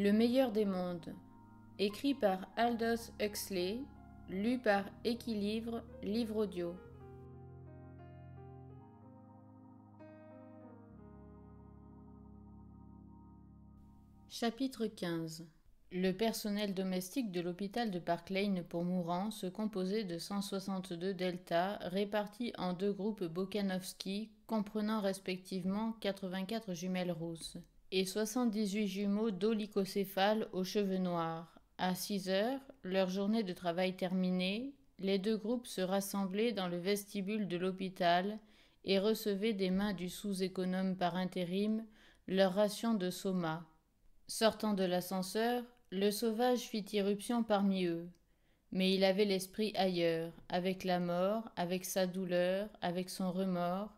Le meilleur des mondes, écrit par Aldous Huxley, lu par Equilibre livre audio. Chapitre 15 Le personnel domestique de l'hôpital de Park Lane pour mourants se composait de 162 deltas répartis en deux groupes Bokanovski comprenant respectivement 84 jumelles rousses et 78 jumeaux dolicocéphales aux cheveux noirs. À 6 heures, leur journée de travail terminée, les deux groupes se rassemblaient dans le vestibule de l'hôpital et recevaient des mains du sous-économe par intérim leur ration de soma. Sortant de l'ascenseur, le sauvage fit irruption parmi eux. Mais il avait l'esprit ailleurs, avec la mort, avec sa douleur, avec son remords.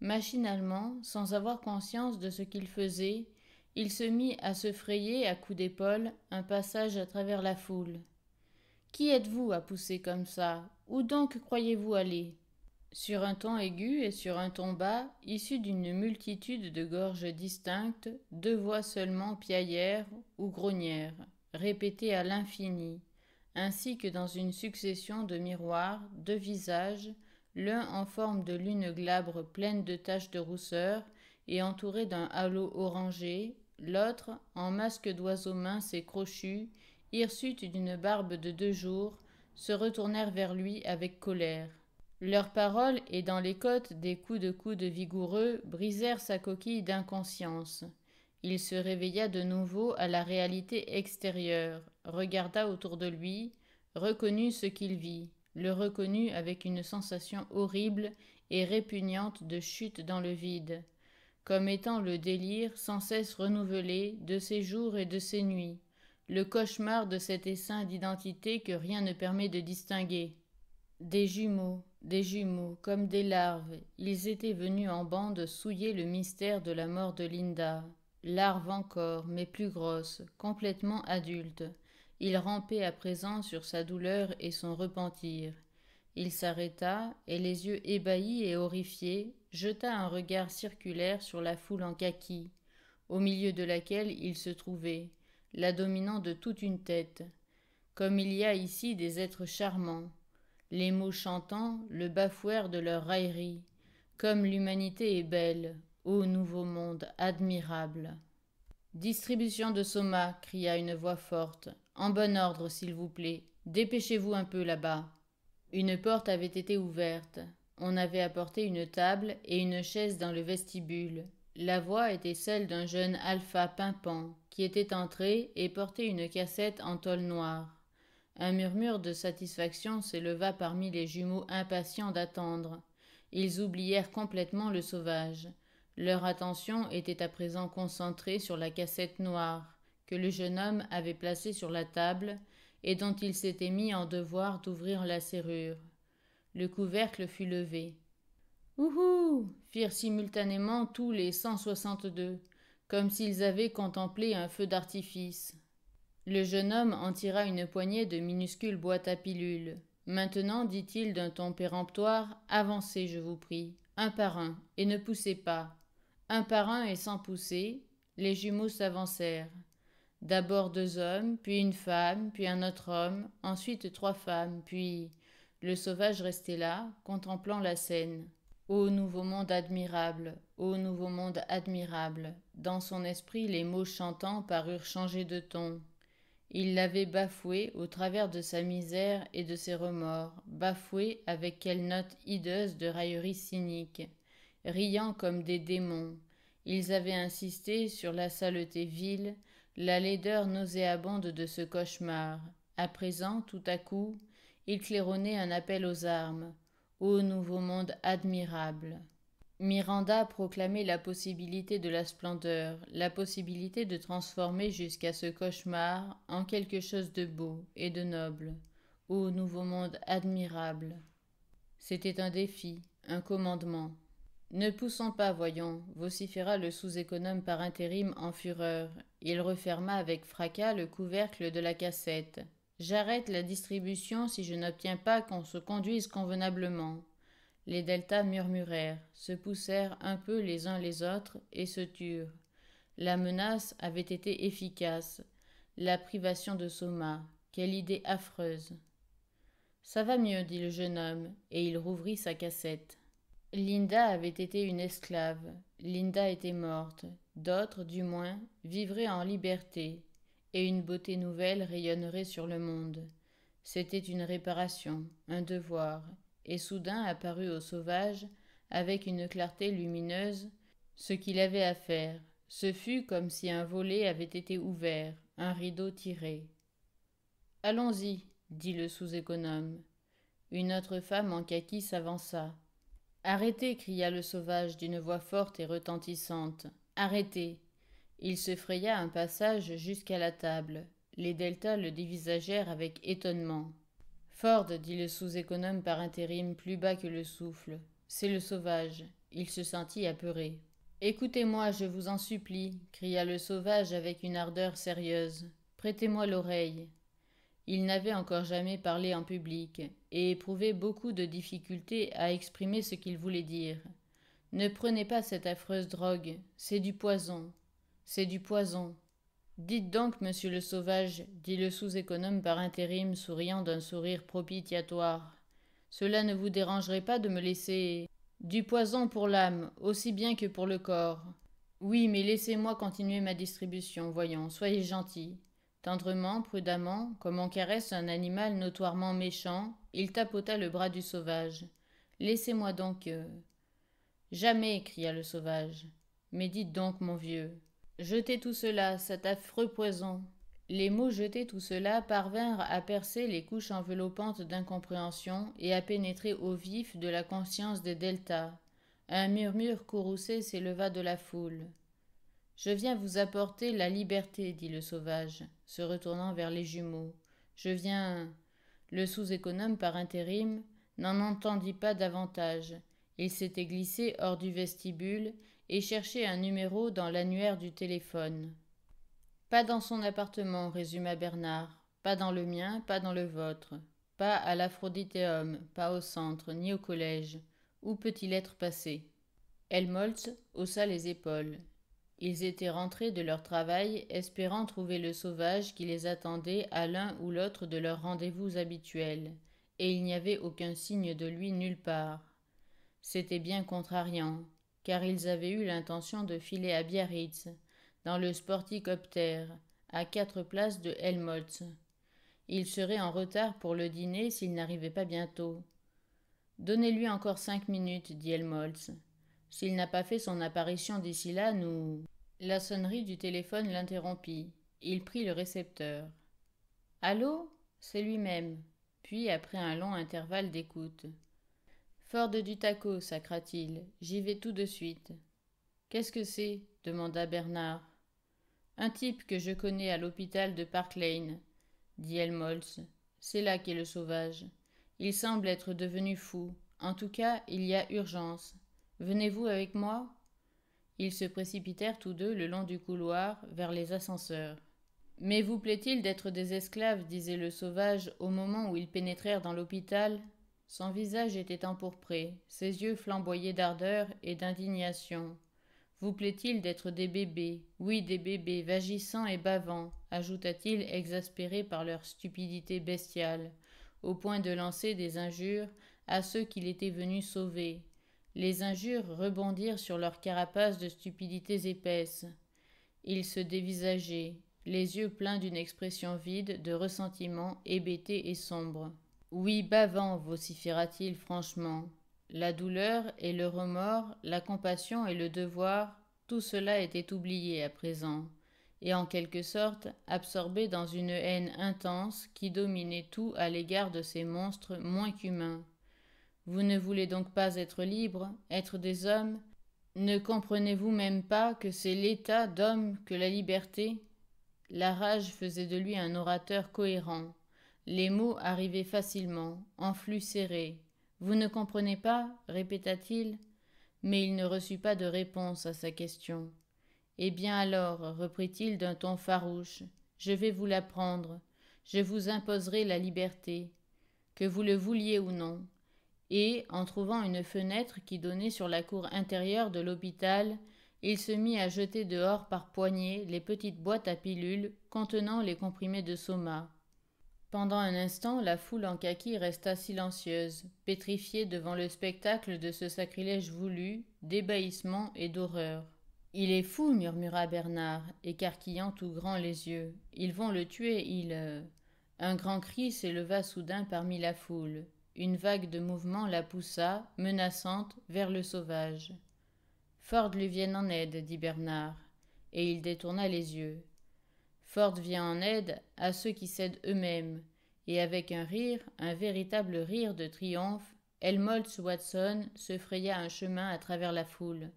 Machinalement, sans avoir conscience de ce qu'il faisait, il se mit à se frayer à coups d'épaule un passage à travers la foule. Qui êtes-vous à pousser comme ça Où donc croyez-vous aller Sur un ton aigu et sur un ton bas, issu d'une multitude de gorges distinctes, deux voix seulement piaillèrent ou grognèrent, répétées à l'infini, ainsi que dans une succession de miroirs, deux visages, l'un en forme de lune glabre pleine de taches de rousseur et entouré d'un halo orangé, L'autre, en masque d'oiseau mince et crochu, hirsute d'une barbe de deux jours, se retournèrent vers lui avec colère. Leurs paroles et dans les côtes des coups de coude vigoureux brisèrent sa coquille d'inconscience. Il se réveilla de nouveau à la réalité extérieure, regarda autour de lui, reconnut ce qu'il vit, le reconnut avec une sensation horrible et répugnante de chute dans le vide comme étant le délire sans cesse renouvelé de ses jours et de ses nuits, le cauchemar de cet essaim d'identité que rien ne permet de distinguer. Des jumeaux, des jumeaux, comme des larves, ils étaient venus en bande souiller le mystère de la mort de Linda. Larve encore, mais plus grosse, complètement adulte, Il rampait à présent sur sa douleur et son repentir. Il s'arrêta, et les yeux ébahis et horrifiés, jeta un regard circulaire sur la foule en kaki, au milieu de laquelle il se trouvait, la dominant de toute une tête. Comme il y a ici des êtres charmants, les mots chantants le bafouer de leur raillerie. Comme l'humanité est belle, ô nouveau monde admirable. Distribution de Soma, cria une voix forte. En bon ordre, s'il vous plaît. Dépêchez-vous un peu là-bas. Une porte avait été ouverte. On avait apporté une table et une chaise dans le vestibule. La voix était celle d'un jeune alpha pimpant, qui était entré et portait une cassette en tôle noire. Un murmure de satisfaction s'éleva parmi les jumeaux impatients d'attendre. Ils oublièrent complètement le sauvage. Leur attention était à présent concentrée sur la cassette noire, que le jeune homme avait placée sur la table, et dont il s'était mis en devoir d'ouvrir la serrure. Le couvercle fut levé. Ouhou firent simultanément tous les cent soixante-deux, comme s'ils avaient contemplé un feu d'artifice. Le jeune homme en tira une poignée de minuscules boîtes à pilules. Maintenant, dit-il d'un ton péremptoire, avancez, je vous prie, un par un, et ne poussez pas. Un par un et sans pousser, les jumeaux s'avancèrent. D'abord deux hommes, puis une femme, puis un autre homme, ensuite trois femmes, puis le sauvage restait là, contemplant la scène. Ô nouveau monde admirable, ô nouveau monde admirable. Dans son esprit les mots chantants parurent changer de ton. Il l'avait bafoué au travers de sa misère et de ses remords, bafoué avec quelle note hideuse de raillerie cynique, riant comme des démons. Ils avaient insisté sur la saleté vile, la laideur nauséabonde de ce cauchemar. À présent, tout à coup, il claironnait un appel aux armes. Ô nouveau monde admirable. Miranda proclamait la possibilité de la splendeur, la possibilité de transformer jusqu'à ce cauchemar en quelque chose de beau et de noble. Ô nouveau monde admirable. C'était un défi, un commandement. Ne poussons pas, voyons, vociféra le sous-économe par intérim en fureur. Il referma avec fracas le couvercle de la cassette. J'arrête la distribution si je n'obtiens pas qu'on se conduise convenablement. Les deltas murmurèrent, se poussèrent un peu les uns les autres et se turent. La menace avait été efficace. La privation de Soma, quelle idée affreuse. Ça va mieux, dit le jeune homme, et il rouvrit sa cassette. Linda avait été une esclave. Linda était morte. D'autres, du moins, vivraient en liberté, et une beauté nouvelle rayonnerait sur le monde. C'était une réparation, un devoir, et soudain apparut au sauvage, avec une clarté lumineuse, ce qu'il avait à faire. Ce fut comme si un volet avait été ouvert, un rideau tiré. Allons-y, dit le sous-économe. Une autre femme en kaki s'avança. Arrêtez, cria le sauvage d'une voix forte et retentissante. Arrêtez. Il se fraya un passage jusqu'à la table. Les deltas le dévisagèrent avec étonnement. Ford, dit le sous-économe par intérim plus bas que le souffle, c'est le sauvage. Il se sentit apeuré. Écoutez-moi, je vous en supplie, cria le sauvage avec une ardeur sérieuse. Prêtez-moi l'oreille. Il n'avait encore jamais parlé en public et éprouvait beaucoup de difficultés à exprimer ce qu'il voulait dire. Ne prenez pas cette affreuse drogue, c'est du poison, c'est du poison. Dites donc, monsieur le sauvage, dit le sous-économe par intérim, souriant d'un sourire propitiatoire. Cela ne vous dérangerait pas de me laisser. Du poison pour l'âme, aussi bien que pour le corps. Oui, mais laissez-moi continuer ma distribution, voyons, soyez gentil. Tendrement, prudemment, comme on caresse un animal notoirement méchant, il tapota le bras du sauvage. Laissez-moi donc. Euh, Jamais, cria le sauvage. Mais dites donc, mon vieux, Jetez tout cela, cet affreux poison. Les mots jetés tout cela parvinrent à percer les couches enveloppantes d'incompréhension et à pénétrer au vif de la conscience des deltas. Un murmure courroucé s'éleva de la foule. Je viens vous apporter la liberté, dit le sauvage, se retournant vers les jumeaux. Je viens. Le sous-économe par intérim n'en entendit pas davantage. Il s'était glissé hors du vestibule et chercher un numéro dans l'annuaire du téléphone. Pas dans son appartement, résuma Bernard, pas dans le mien, pas dans le vôtre, pas à l'Aphroditeum, pas au centre, ni au collège. Où peut-il être passé Helmholtz haussa les épaules. Ils étaient rentrés de leur travail, espérant trouver le sauvage qui les attendait à l'un ou l'autre de leurs rendez-vous habituels, et il n'y avait aucun signe de lui nulle part. C'était bien contrariant car ils avaient eu l'intention de filer à Biarritz, dans le Sporticoptère, à quatre places de Helmholtz. Ils seraient en retard pour le dîner s'ils n'arrivaient pas bientôt. Donnez-lui encore cinq minutes, dit Helmholtz. S'il n'a pas fait son apparition d'ici là, nous. La sonnerie du téléphone l'interrompit. Il prit le récepteur. Allô C'est lui-même. Puis, après un long intervalle d'écoute. Ford du taco, sacra-t-il. J'y vais tout de suite. Qu'est-ce que c'est demanda Bernard. Un type que je connais à l'hôpital de Park Lane, dit Helmholtz. C'est là qu'est le sauvage. Il semble être devenu fou. En tout cas, il y a urgence. Venez-vous avec moi Ils se précipitèrent tous deux le long du couloir vers les ascenseurs. Mais vous plaît-il d'être des esclaves disait le sauvage au moment où ils pénétrèrent dans l'hôpital son visage était empourpré, ses yeux flamboyaient d'ardeur et d'indignation. Vous plaît-il d'être des bébés Oui, des bébés, vagissants et bavants, ajouta-t-il, exaspéré par leur stupidité bestiale, au point de lancer des injures à ceux qu'il était venu sauver. Les injures rebondirent sur leur carapace de stupidités épaisses. Il se dévisageait, les yeux pleins d'une expression vide, de ressentiment hébété et sombre. Oui, bavant, vociféra-t-il franchement. La douleur et le remords, la compassion et le devoir, tout cela était oublié à présent, et en quelque sorte absorbé dans une haine intense qui dominait tout à l'égard de ces monstres moins qu'humains. Vous ne voulez donc pas être libre, être des hommes Ne comprenez-vous même pas que c'est l'état d'homme que la liberté La rage faisait de lui un orateur cohérent. Les mots arrivaient facilement, en flux serré. Vous ne comprenez pas répéta-t-il. Mais il ne reçut pas de réponse à sa question. Eh bien alors, reprit-il d'un ton farouche, je vais vous l'apprendre. Je vous imposerai la liberté, que vous le vouliez ou non. Et, en trouvant une fenêtre qui donnait sur la cour intérieure de l'hôpital, il se mit à jeter dehors par poignées les petites boîtes à pilules contenant les comprimés de soma. Pendant un instant, la foule en kaki resta silencieuse, pétrifiée devant le spectacle de ce sacrilège voulu, d'ébahissement et d'horreur. Il est fou, murmura Bernard, écarquillant tout grand les yeux. Ils vont le tuer, il. Euh. Un grand cri s'éleva soudain parmi la foule. Une vague de mouvement la poussa, menaçante, vers le sauvage. Ford lui vienne en aide, dit Bernard, et il détourna les yeux. Ford vient en aide à ceux qui cèdent eux-mêmes, et avec un rire, un véritable rire de triomphe, Helmholtz Watson se fraya un chemin à travers la foule.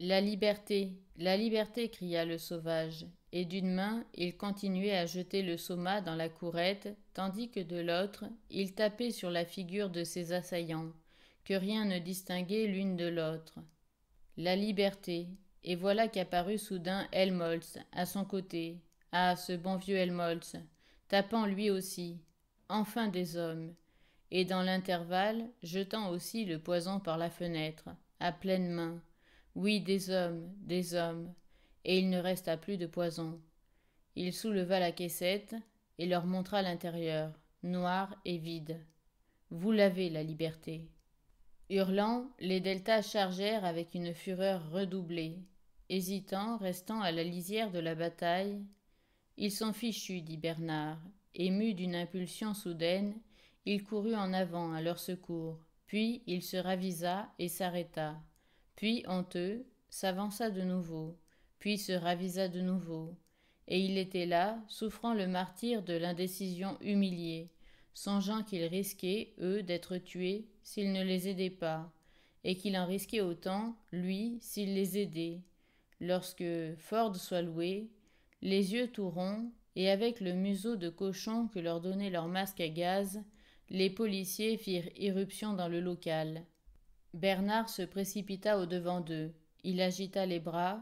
La liberté, la liberté, cria le sauvage, et d'une main il continuait à jeter le soma dans la courette, tandis que de l'autre il tapait sur la figure de ses assaillants, que rien ne distinguait l'une de l'autre. La liberté, et voilà qu'apparut soudain Helmholtz à son côté, ah, ce bon vieux Helmholtz, tapant lui aussi, enfin des hommes, et dans l'intervalle, jetant aussi le poison par la fenêtre, à pleine main. Oui, des hommes, des hommes, et il ne resta plus de poison. Il souleva la caissette et leur montra l'intérieur, noir et vide. Vous l'avez, la liberté. Hurlant, les deltas chargèrent avec une fureur redoublée. Hésitant, restant à la lisière de la bataille, ils s'en fichus, dit Bernard. Ému d'une impulsion soudaine, il courut en avant à leur secours. Puis il se ravisa et s'arrêta. Puis, honteux, s'avança de nouveau. Puis se ravisa de nouveau. Et il était là, souffrant le martyre de l'indécision humiliée, songeant qu'il risquait, eux, d'être tués s'il ne les aidait pas, et qu'il en risquait autant, lui, s'il les aidait. Lorsque, Ford soit loué, les yeux tout ronds, et avec le museau de cochon que leur donnait leur masque à gaz, les policiers firent irruption dans le local. Bernard se précipita au devant d'eux. Il agita les bras,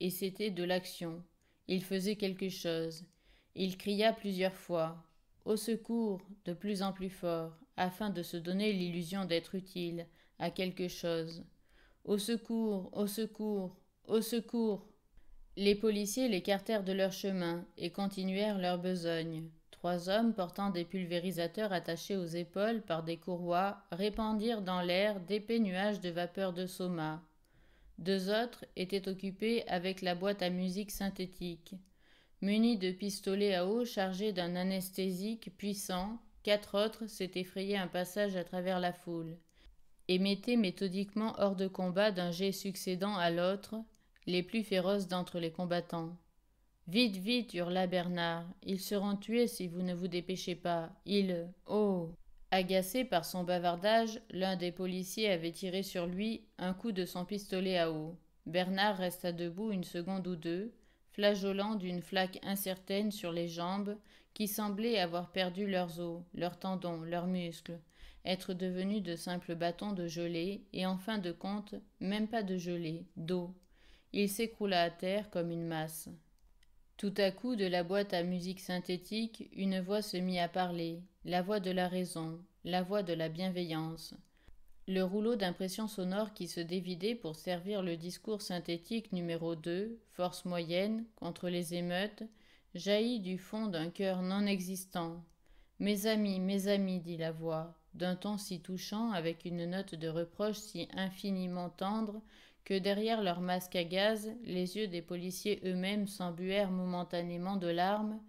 et c'était de l'action. Il faisait quelque chose. Il cria plusieurs fois. Au secours, de plus en plus fort, afin de se donner l'illusion d'être utile à quelque chose. Au secours, au secours, au secours. Les policiers l'écartèrent de leur chemin et continuèrent leur besogne. Trois hommes portant des pulvérisateurs attachés aux épaules par des courroies répandirent dans l'air d'épais nuages de vapeur de soma. Deux autres étaient occupés avec la boîte à musique synthétique. Munis de pistolets à eau chargés d'un anesthésique puissant, quatre autres s'étaient frayés un passage à travers la foule et mettaient méthodiquement hors de combat d'un jet succédant à l'autre les plus féroces d'entre les combattants. Vite, vite, hurla Bernard, ils seront tués si vous ne vous dépêchez pas. Ils. Oh Agacé par son bavardage, l'un des policiers avait tiré sur lui un coup de son pistolet à eau. Bernard resta debout une seconde ou deux, flageolant d'une flaque incertaine sur les jambes qui semblaient avoir perdu leurs os, leurs tendons, leurs muscles, être devenus de simples bâtons de gelée et en fin de compte, même pas de gelée, d'eau il s'écroula à terre comme une masse. Tout à coup, de la boîte à musique synthétique, une voix se mit à parler, la voix de la raison, la voix de la bienveillance. Le rouleau d'impression sonore qui se dévidait pour servir le discours synthétique numéro 2, force moyenne, contre les émeutes, jaillit du fond d'un cœur non existant. Mes amis, mes amis, dit la voix, d'un ton si touchant, avec une note de reproche si infiniment tendre, que derrière leur masque à gaz, les yeux des policiers eux-mêmes s'embuèrent momentanément de larmes.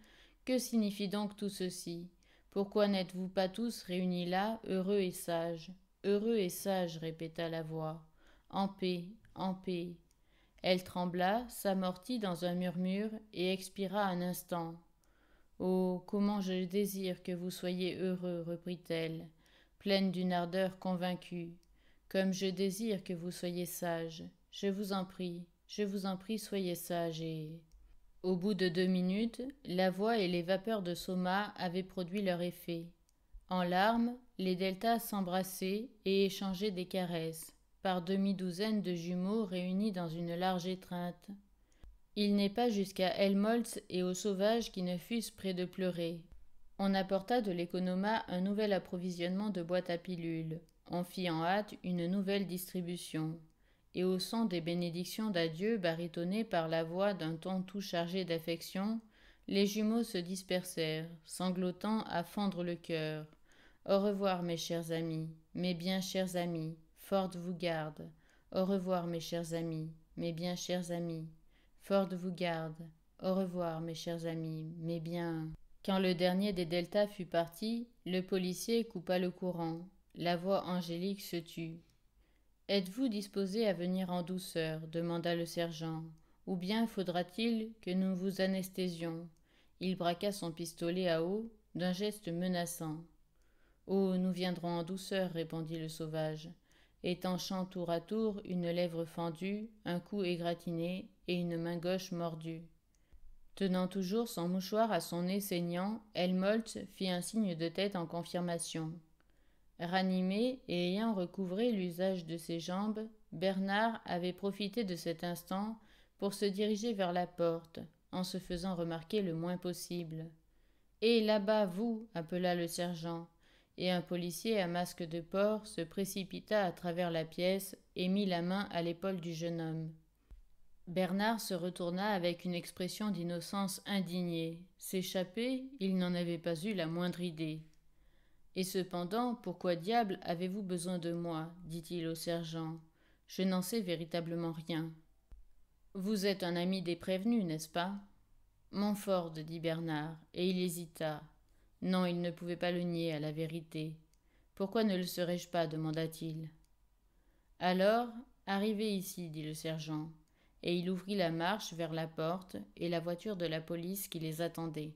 Que signifie donc tout ceci Pourquoi n'êtes-vous pas tous réunis là, heureux et sages Heureux et sages, répéta la voix. En paix, en paix. Elle trembla, s'amortit dans un murmure et expira un instant. Oh, comment je désire que vous soyez heureux, reprit-elle, pleine d'une ardeur convaincue. Comme je désire que vous soyez sage, je vous en prie, je vous en prie, soyez sage et... Au bout de deux minutes, la voix et les vapeurs de Soma avaient produit leur effet. En larmes, les deltas s'embrassaient et échangeaient des caresses, par demi-douzaine de jumeaux réunis dans une large étreinte. Il n'est pas jusqu'à Helmholtz et aux sauvages qui ne fussent près de pleurer. On apporta de l'économa un nouvel approvisionnement de boîtes à pilules on fit en hâte une nouvelle distribution, et au son des bénédictions d'adieu baritonnées par la voix d'un ton tout chargé d'affection, les jumeaux se dispersèrent, sanglotant à fendre le cœur. Au revoir, mes chers amis, mes bien chers amis, Ford vous garde. Au revoir, mes chers amis, mes bien chers amis, Ford vous garde. Au revoir, mes chers amis, mes bien. Quand le dernier des deltas fut parti, le policier coupa le courant, la voix angélique se tut. Êtes-vous disposé à venir en douceur demanda le sergent. Ou bien faudra-t-il que nous vous anesthésions Il braqua son pistolet à eau d'un geste menaçant. Oh, nous viendrons en douceur, répondit le sauvage, étanchant tour à tour une lèvre fendue, un cou égratigné et une main gauche mordue. Tenant toujours son mouchoir à son nez saignant, Helmholtz fit un signe de tête en confirmation. Ranimé et ayant recouvré l'usage de ses jambes, Bernard avait profité de cet instant pour se diriger vers la porte, en se faisant remarquer le moins possible. Et là-bas, vous appela le sergent, et un policier à masque de porc se précipita à travers la pièce et mit la main à l'épaule du jeune homme. Bernard se retourna avec une expression d'innocence indignée. S'échapper, il n'en avait pas eu la moindre idée. Et cependant, pourquoi diable avez-vous besoin de moi dit-il au sergent. Je n'en sais véritablement rien. Vous êtes un ami des prévenus, n'est-ce pas Montford, dit Bernard, et il hésita. Non, il ne pouvait pas le nier à la vérité. Pourquoi ne le serais-je pas demanda-t-il. Alors, arrivez ici, dit le sergent, et il ouvrit la marche vers la porte et la voiture de la police qui les attendait.